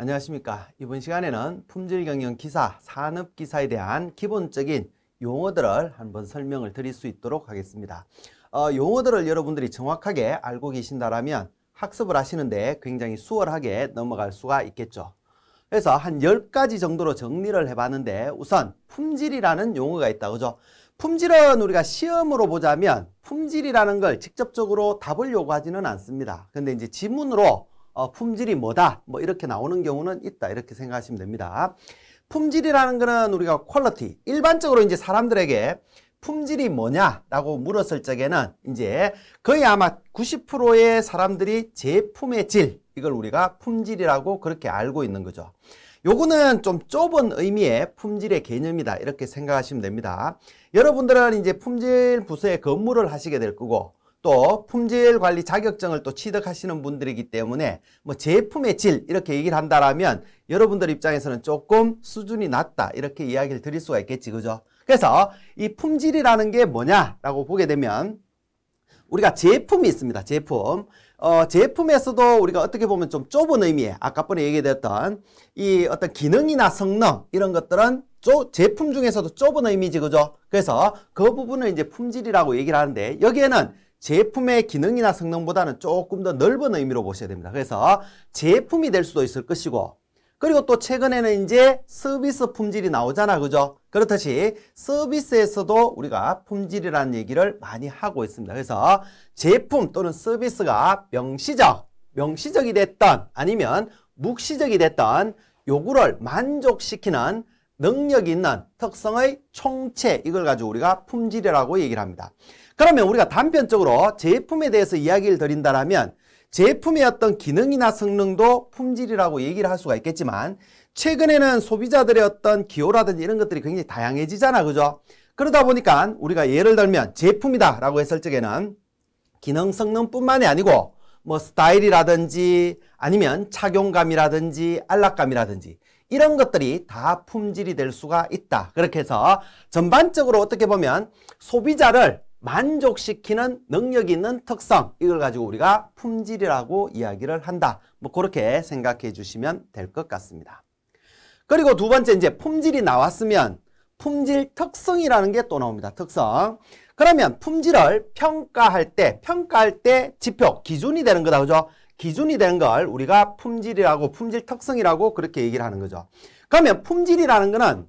안녕하십니까. 이번 시간에는 품질경영 기사, 산업기사에 대한 기본적인 용어들을 한번 설명을 드릴 수 있도록 하겠습니다. 어, 용어들을 여러분들이 정확하게 알고 계신다면 학습을 하시는데 굉장히 수월하게 넘어갈 수가 있겠죠. 그래서 한 10가지 정도로 정리를 해봤는데 우선 품질이라는 용어가 있다. 그죠? 품질은 우리가 시험으로 보자면 품질이라는 걸 직접적으로 답을 요구하지는 않습니다. 근데 이제 지문으로 어, 품질이 뭐다 뭐 이렇게 나오는 경우는 있다 이렇게 생각하시면 됩니다. 품질이라는 거는 우리가 퀄러티 일반적으로 이제 사람들에게 품질이 뭐냐라고 물었을 적에는 이제 거의 아마 90%의 사람들이 제품의 질 이걸 우리가 품질이라고 그렇게 알고 있는 거죠. 요거는 좀 좁은 의미의 품질의 개념이다 이렇게 생각하시면 됩니다. 여러분들은 이제 품질 부서에 근무를 하시게 될 거고 또 품질 관리 자격증을 또 취득하시는 분들이기 때문에 뭐 제품의 질 이렇게 얘기를 한다라면 여러분들 입장에서는 조금 수준이 낮다 이렇게 이야기를 드릴 수가 있겠지 그죠? 그래서 이 품질이라는 게 뭐냐라고 보게 되면 우리가 제품이 있습니다. 제품. 어, 제품에서도 우리가 어떻게 보면 좀 좁은 의미에 아까 번에 얘기되었던 이 어떤 기능이나 성능 이런 것들은 조, 제품 중에서도 좁은 의미지 그죠? 그래서 그 부분을 이제 품질이라고 얘기를 하는데 여기에는 제품의 기능이나 성능보다는 조금 더 넓은 의미로 보셔야 됩니다. 그래서 제품이 될 수도 있을 것이고 그리고 또 최근에는 이제 서비스 품질이 나오잖아 그죠 그렇듯이 서비스에서도 우리가 품질이라는 얘기를 많이 하고 있습니다 그래서 제품 또는 서비스가 명시적 명시적이 됐던 아니면 묵시적이 됐던 요구를 만족시키는 능력이 있는 특성의 총체 이걸 가지고 우리가 품질이라고 얘기를 합니다. 그러면 우리가 단편적으로 제품에 대해서 이야기를 드린다면 제품의 어떤 기능이나 성능도 품질이라고 얘기를 할 수가 있겠지만 최근에는 소비자들의 어떤 기호라든지 이런 것들이 굉장히 다양해지잖아 그죠? 그러다 보니까 우리가 예를 들면 제품이다 라고 했을 적에는 기능 성능뿐만이 아니고 뭐 스타일이라든지 아니면 착용감이라든지 안락감이라든지 이런 것들이 다 품질이 될 수가 있다. 그렇게 해서 전반적으로 어떻게 보면 소비자를 만족시키는 능력이 있는 특성 이걸 가지고 우리가 품질이라고 이야기를 한다. 뭐 그렇게 생각해 주시면 될 것 같습니다. 그리고 두 번째 이제 품질이 나왔으면 품질 특성이라는 게 또 나옵니다. 특성. 그러면 품질을 평가할 때 평가할 때 지표 기준이 되는 거다. 그죠? 기준이 된 걸 우리가 품질이라고 품질 특성이라고 그렇게 얘기를 하는 거죠. 그러면 품질이라는 거는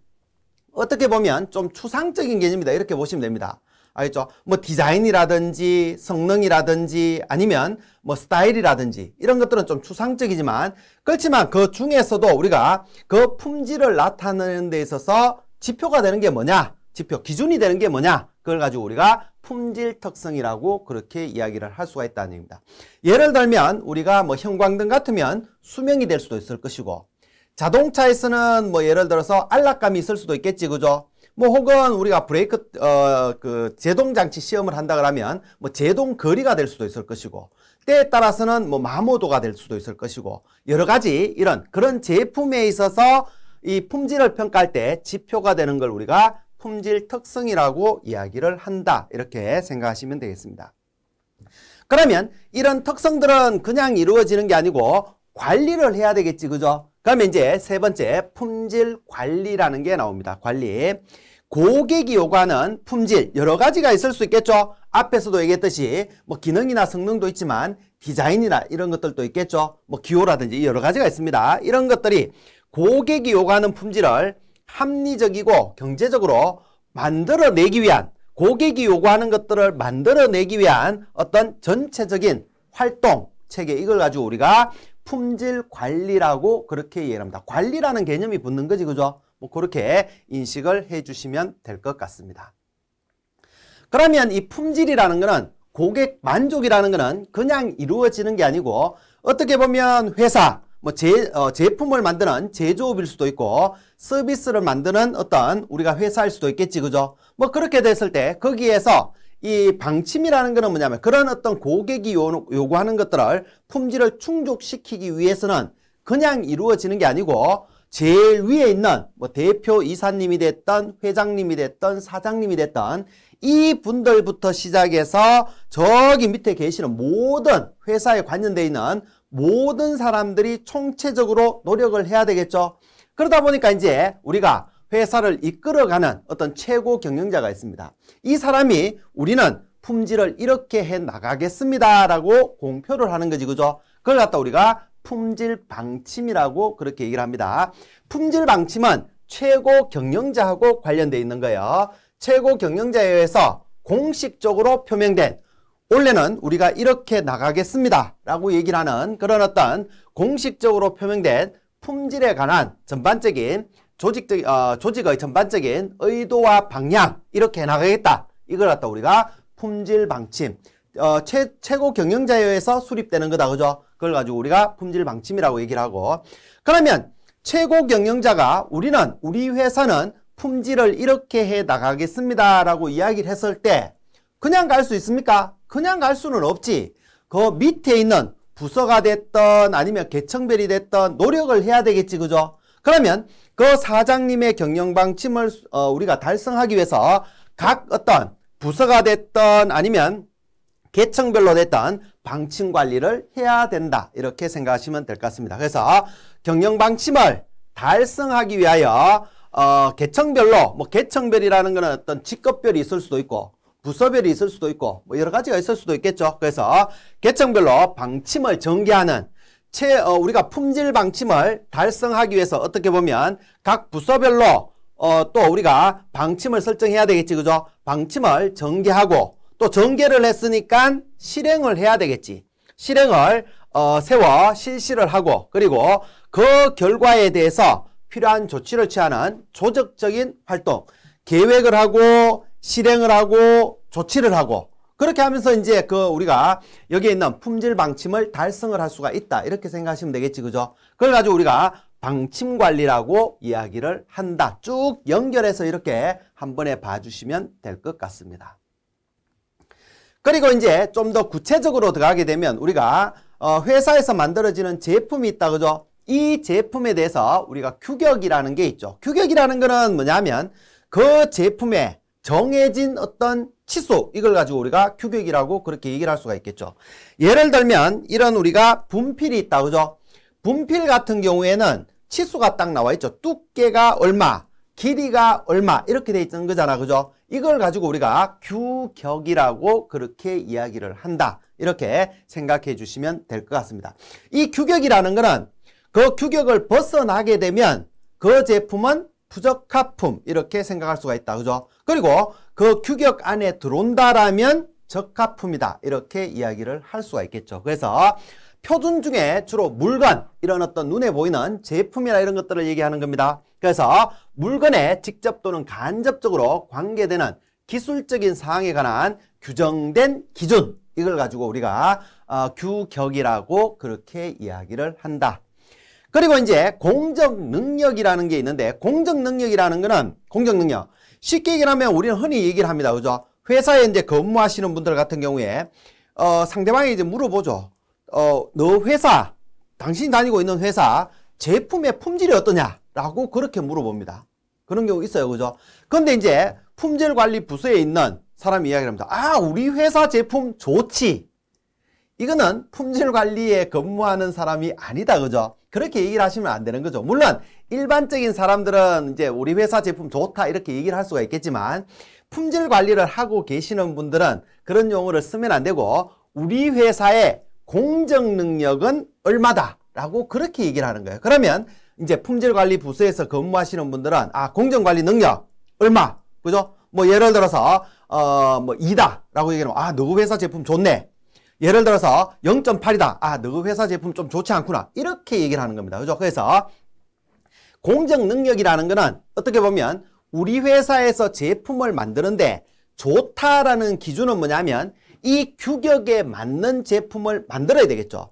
어떻게 보면 좀 추상적인 개념이다 이렇게 보시면 됩니다. 알겠죠? 뭐 디자인이라든지 성능이라든지 아니면 뭐 스타일이라든지 이런 것들은 좀 추상적이지만 그렇지만 그 중에서도 우리가 그 품질을 나타내는 데 있어서 지표가 되는 게 뭐냐? 지표 기준이 되는 게 뭐냐? 그걸 가지고 우리가 품질 특성이라고 그렇게 이야기를 할 수가 있다는 얘기입니다. 예를 들면 우리가 뭐 형광등 같으면 수명이 될 수도 있을 것이고 자동차에서는 뭐 예를 들어서 안락감이 있을 수도 있겠지 그죠? 뭐 혹은 우리가 브레이크 어 그 제동 장치 시험을 한다 그러면 뭐 제동 거리가 될 수도 있을 것이고 때에 따라서는 뭐 마모도가 될 수도 있을 것이고 여러 가지 이런 그런 제품에 있어서 이 품질을 평가할 때 지표가 되는 걸 우리가 품질 특성이라고 이야기를 한다. 이렇게 생각하시면 되겠습니다. 그러면 이런 특성들은 그냥 이루어지는 게 아니고 관리를 해야 되겠지, 그죠? 그러면 이제 세 번째 품질 관리라는 게 나옵니다. 관리. 고객이 요구하는 품질 여러 가지가 있을 수 있겠죠. 앞에서도 얘기했듯이 뭐 기능이나 성능도 있지만 디자인이나 이런 것들도 있겠죠. 뭐 기호라든지 여러 가지가 있습니다. 이런 것들이 고객이 요구하는 품질을 합리적이고 경제적으로 만들어내기 위한 고객이 요구하는 것들을 만들어내기 위한 어떤 전체적인 활동 체계 이걸 가지고 우리가 품질 관리라고 그렇게 이해를 합니다. 관리라는 개념이 붙는 거지 그죠? 뭐 그렇게 인식을 해주시면 될 것 같습니다. 그러면 이 품질이라는 거는 고객 만족이라는 거는 그냥 이루어지는 게 아니고 어떻게 보면 회사 뭐 제, 어, 제품을 만드는 제조업일 수도 있고 서비스를 만드는 어떤 우리가 회사일 수도 있겠지 그죠? 뭐 그렇게 됐을 때 거기에서 이 방침이라는 거는 뭐냐면 그런 어떤 고객이 요, 구하는 것들을 품질을 충족시키기 위해서는 그냥 이루어지는 게 아니고 제일 위에 있는 뭐 대표 이사님이 됐던 회장님이 됐던 사장님이 됐던 이 분들부터 시작해서 저기 밑에 계시는 모든 회사에 관련돼 있는 모든 사람들이 총체적으로 노력을 해야 되겠죠. 그러다 보니까 이제 우리가 회사를 이끌어가는 어떤 최고 경영자가 있습니다. 이 사람이 우리는 품질을 이렇게 해 나가겠습니다라고 공표를 하는 거지 그죠? 그걸 갖다 우리가 품질 방침이라고 그렇게 얘기를 합니다. 품질 방침은 최고 경영자하고 관련돼 있는 거예요. 최고 경영자에 의해서 공식적으로 표명된 원래는 우리가 이렇게 나가겠습니다 라고 얘기를 하는 그런 어떤 공식적으로 표명된 품질에 관한 전반적인 조직적, 어, 조직의 전반적인 의도와 방향 이렇게 나가겠다 이걸 갖다 우리가 품질 방침 어, 최, 최고 경영자에 서 수립되는 거다 그죠 그걸 가지고 우리가 품질 방침이라고 얘기를 하고 그러면 최고 경영자가 우리는 우리 회사는 품질을 이렇게 해 나가겠습니다 라고 이야기를 했을 때 그냥 갈 수 있습니까? 그냥 갈 수는 없지. 그 밑에 있는 부서가 됐던 아니면 개청별이 됐던 노력을 해야 되겠지 그죠? 그러면 그 사장님의 경영 방침을 어, 우리가 달성하기 위해서 각 어떤 부서가 됐던 아니면 계층별로 됐던 방침 관리를 해야 된다 이렇게 생각하시면 될 것 같습니다. 그래서 경영 방침을 달성하기 위하여 어, 계층별로 뭐 계층별이라는 거는 어떤 직급별이 있을 수도 있고 부서별이 있을 수도 있고 뭐 여러 가지가 있을 수도 있겠죠. 그래서 계층별로 방침을 전개하는 채, 어, 우리가 품질 방침을 달성하기 위해서 어떻게 보면 각 부서별로 어, 또 우리가 방침을 설정해야 되겠지 그죠? 방침을 전개하고 또 전개를 했으니까 실행을 해야 되겠지. 실행을 어, 세워 실시를 하고 그리고 그 결과에 대해서 필요한 조치를 취하는 조적적인 활동 계획을 하고 실행을 하고 조치를 하고 그렇게 하면서 이제 그 우리가 여기에 있는 품질 방침을 달성을 할 수가 있다 이렇게 생각하시면 되겠지 그죠 그걸 가지고 우리가 방침 관리라고 이야기를 한다 쭉 연결해서 이렇게 한 번에 봐주시면 될 것 같습니다 그리고 이제 좀 더 구체적으로 들어가게 되면 우리가 어 회사에서 만들어지는 제품이 있다 그죠 이 제품에 대해서 우리가 규격이라는 게 있죠 규격이라는 거는 뭐냐면 그 제품에 정해진 어떤 치소 이걸 가지고 우리가 규격이라고 그렇게 얘기를 할 수가 있겠죠. 예를 들면 이런 우리가 분필이 있다 그죠? 분필 같은 경우에는 치수가 딱 나와 있죠. 두께가 얼마, 길이가 얼마 이렇게 돼 있는 거잖아 그죠? 이걸 가지고 우리가 규격이라고 그렇게 이야기를 한다. 이렇게 생각해 주시면 될 것 같습니다. 이 규격이라는 거는 그 규격을 벗어나게 되면 그 제품은 부적합품 이렇게 생각할 수가 있다. 그죠? 그리고 그 규격 안에 들어온다라면 적합품이다. 이렇게 이야기를 할 수가 있겠죠. 그래서 표준 중에 주로 물건, 이런 어떤 눈에 보이는 제품이나 이런 것들을 얘기하는 겁니다. 그래서 물건에 직접 또는 간접적으로 관계되는 기술적인 사항에 관한 규정된 기준 이걸 가지고 우리가 어, 규격이라고 그렇게 이야기를 한다. 그리고 이제 공적 능력이라는 게 있는데 공적 능력이라는 거는 공적 능력 쉽게 얘기하면 우리는 흔히 얘기를 합니다. 그죠? 회사에 이제 근무하시는 분들 같은 경우에 어, 상대방이 이제 물어보죠. 어, 너 회사, 당신이 다니고 있는 회사 제품의 품질이 어떠냐라고 그렇게 물어봅니다. 그런 경우 있어요. 그죠? 근데 이제 품질관리 부서에 있는 사람이 이야기를 합니다. 아, 우리 회사 제품 좋지. 이거는 품질 관리에 근무하는 사람이 아니다 그죠 그렇게 얘기를 하시면 안 되는 거죠 물론 일반적인 사람들은 이제 우리 회사 제품 좋다 이렇게 얘기를 할 수가 있겠지만 품질 관리를 하고 계시는 분들은 그런 용어를 쓰면 안 되고 우리 회사의 공정 능력은 얼마다 라고 그렇게 얘기를 하는 거예요 그러면 이제 품질 관리 부서에서 근무하시는 분들은 아 공정 관리 능력 얼마 그죠 뭐 예를 들어서 어뭐 이다 라고 얘기하면 아 누구 회사 제품 좋네 예를 들어서 0.8이다. 아, 너 회사 제품 좀 좋지 않구나. 이렇게 얘기를 하는 겁니다. 그죠? 그래서 공정 능력이라는 거는 어떻게 보면 우리 회사에서 제품을 만드는데 좋다라는 기준은 뭐냐면 이 규격에 맞는 제품을 만들어야 되겠죠.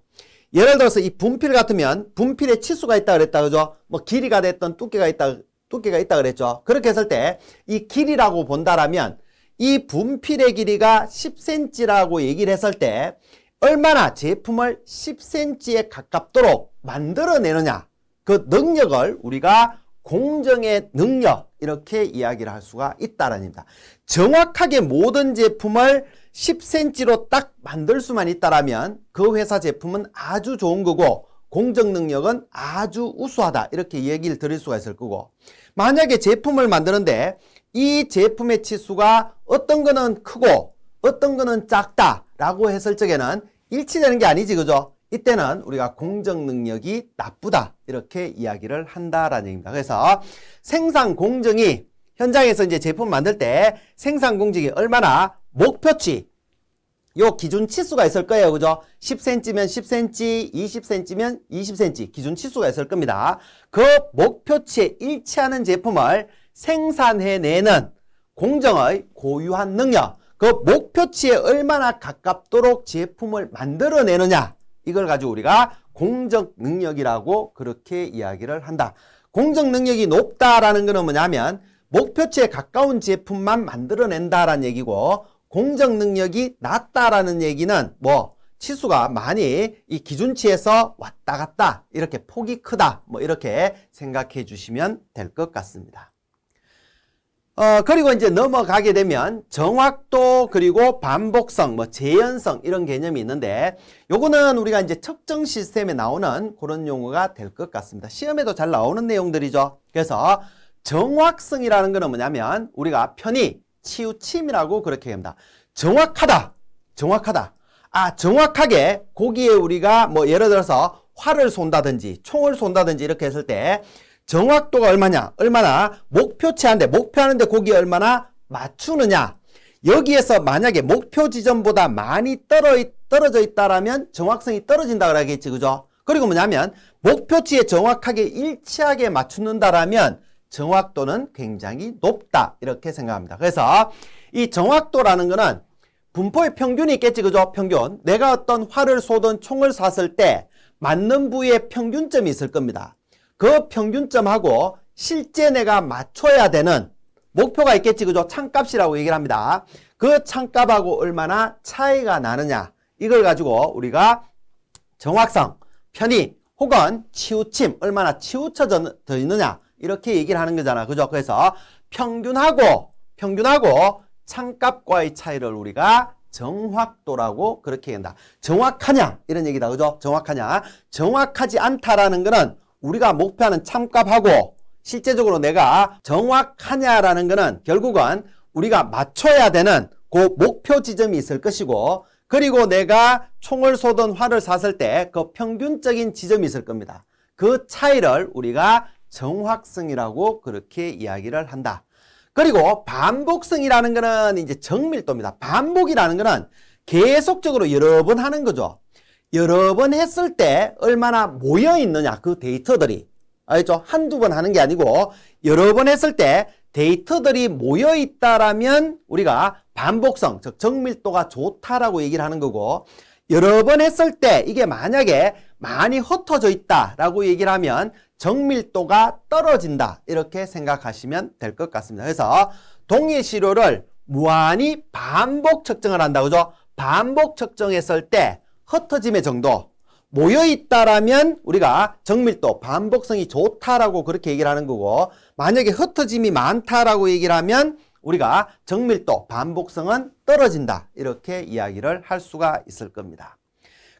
예를 들어서 이 분필 같으면 분필에 치수가 있다 그랬다 그죠? 뭐 길이가 됐던 두께가 있다 두께가 있다 그랬죠. 그렇게 했을 때 이 길이라고 본다라면 이 분필의 길이가 10cm라고 얘기를 했을 때 얼마나 제품을 10cm에 가깝도록 만들어내느냐 그 능력을 우리가 공정의 능력 이렇게 이야기를 할 수가 있다는 겁니다. 정확하게 모든 제품을 10cm로 딱 만들 수만 있다면 그 회사 제품은 아주 좋은 거고 공정 능력은 아주 우수하다 이렇게 얘기를 드릴 수가 있을 거고 만약에 제품을 만드는데 이 제품의 치수가 어떤 거는 크고 어떤 거는 작다 라고 했을 적에는 일치되는 게 아니지 그죠? 이때는 우리가 공정 능력이 나쁘다 이렇게 이야기를 한다라는 얘기입니다. 그래서 생산 공정이 현장에서 이제 제품 만들 때 생산 공정이 얼마나 목표치 요 기준 치수가 있을 거예요. 그죠? 10cm면 10cm, 20cm면 20cm 기준 치수가 있을 겁니다. 그 목표치에 일치하는 제품을 생산해내는 공정의 고유한 능력, 그 목표치에 얼마나 가깝도록 제품을 만들어내느냐 이걸 가지고 우리가 공정 능력이라고 그렇게 이야기를 한다. 공정 능력이 높다라는 것은 뭐냐면 목표치에 가까운 제품만 만들어낸다라는 얘기고 공정 능력이 낮다라는 얘기는 뭐 치수가 많이 이 기준치에서 왔다 갔다 이렇게 폭이 크다 뭐 이렇게 생각해 주시면 될 것 같습니다. 어, 그리고 이제 넘어가게 되면 정확도 그리고 반복성, 뭐 재현성 이런 개념이 있는데 요거는 우리가 이제 측정 시스템에 나오는 그런 용어가 될 것 같습니다. 시험에도 잘 나오는 내용들이죠. 그래서 정확성이라는 거는 뭐냐면 우리가 편히 치우침이라고 그렇게 합니다. 정확하다. 정확하다. 아, 정확하게 거기에 우리가 뭐 예를 들어서 활을 쏜다든지 총을 쏜다든지 이렇게 했을 때 정확도가 얼마냐, 얼마나 목표치한데 목표하는데 고기 얼마나 맞추느냐. 여기에서 만약에 목표 지점보다 많이 떨어져 있다라면 정확성이 떨어진다 그러겠지, 그죠? 그리고 뭐냐면 목표치에 정확하게 일치하게 맞추는다라면 정확도는 굉장히 높다 이렇게 생각합니다. 그래서 이 정확도라는 거는 분포의 평균이 있겠지 그죠? 평균. 내가 어떤 활을 쏘든 총을 쐈을 때 맞는 부위의 평균점이 있을 겁니다. 그 평균점하고 실제 내가 맞춰야 되는 목표가 있겠지 그죠? 창값이라고 얘기를 합니다. 그 창값하고 얼마나 차이가 나느냐 이걸 가지고 우리가 정확성, 편의 혹은 치우침 얼마나 치우쳐져 있느냐 이렇게 얘기를 하는 거잖아. 그죠? 그래서 평균하고 평균하고 창값과의 차이를 우리가 정확도라고 그렇게 얘기한다. 정확하냐 이런 얘기다. 그죠? 정확하냐. 정확하지 않다라는 거는 우리가 목표하는 참값하고 실제적으로 내가 정확하냐라는 것은 결국은 우리가 맞춰야 되는 그 목표 지점이 있을 것이고 그리고 내가 총을 쏘던 활을 쐈을 때 그 평균적인 지점이 있을 겁니다. 그 차이를 우리가 정확성이라고 그렇게 이야기를 한다. 그리고 반복성이라는 것은 이제 정밀도입니다. 반복이라는 것은 계속적으로 여러 번 하는 거죠. 여러 번 했을 때 얼마나 모여 있느냐 그 데이터들이 알죠? 한두 번 하는 게 아니고 여러 번 했을 때 데이터들이 모여 있다라면 우리가 반복성 즉 정밀도가 좋다라고 얘기를 하는 거고 여러 번 했을 때 이게 만약에 많이 흩어져 있다라고 얘기를 하면 정밀도가 떨어진다 이렇게 생각하시면 될 것 같습니다. 그래서 동일 시료를 무한히 반복 측정을 한다 그죠? 반복 측정했을 때 흩어짐의 정도 모여있다라면 우리가 정밀도, 반복성이 좋다라고 그렇게 얘기를 하는 거고 만약에 흩어짐이 많다라고 얘기를 하면 우리가 정밀도, 반복성은 떨어진다 이렇게 이야기를 할 수가 있을 겁니다.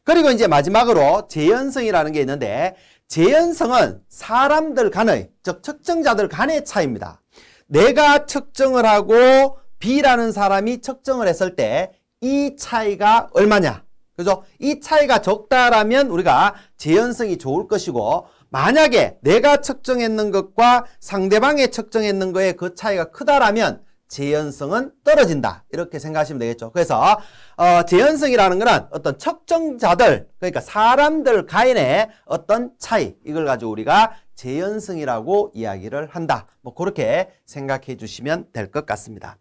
그리고 이제 마지막으로 재현성이라는게 있는데 재현성은 사람들 간의, 즉 측정자들 간의 차이입니다. 내가 측정을 하고 B라는 사람이 측정을 했을 때 이 차이가 얼마냐? 그래서 이 차이가 적다라면 우리가 재현성이 좋을 것이고 만약에 내가 측정했는 것과 상대방의 측정했는 것의 그 차이가 크다라면 재현성은 떨어진다 이렇게 생각하시면 되겠죠 그래서 어, 재현성이라는 것은 어떤 측정자들 그러니까 사람들 간의 어떤 차이 이걸 가지고 우리가 재현성이라고 이야기를 한다 뭐 그렇게 생각해 주시면 될 것 같습니다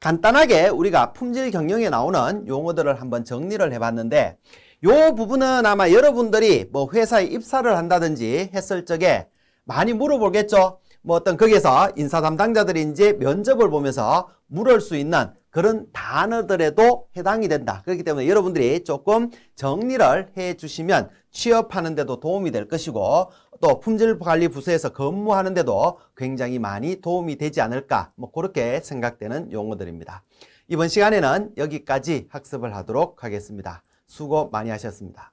간단하게 우리가 품질 경영에 나오는 용어들을 한번 정리를 해봤는데 요 부분은 아마 여러분들이 뭐 회사에 입사를 한다든지 했을 적에 많이 물어보겠죠. 뭐 어떤 거기에서 인사 담당자들인지 면접을 보면서 물을 수 있는 그런 단어들에도 해당이 된다. 그렇기 때문에 여러분들이 조금 정리를 해 주시면 취업하는 데도 도움이 될 것이고 또 품질관리부서에서 근무하는 데도 굉장히 많이 도움이 되지 않을까 뭐 그렇게 생각되는 용어들입니다. 이번 시간에는 여기까지 학습을 하도록 하겠습니다. 수고 많이 하셨습니다.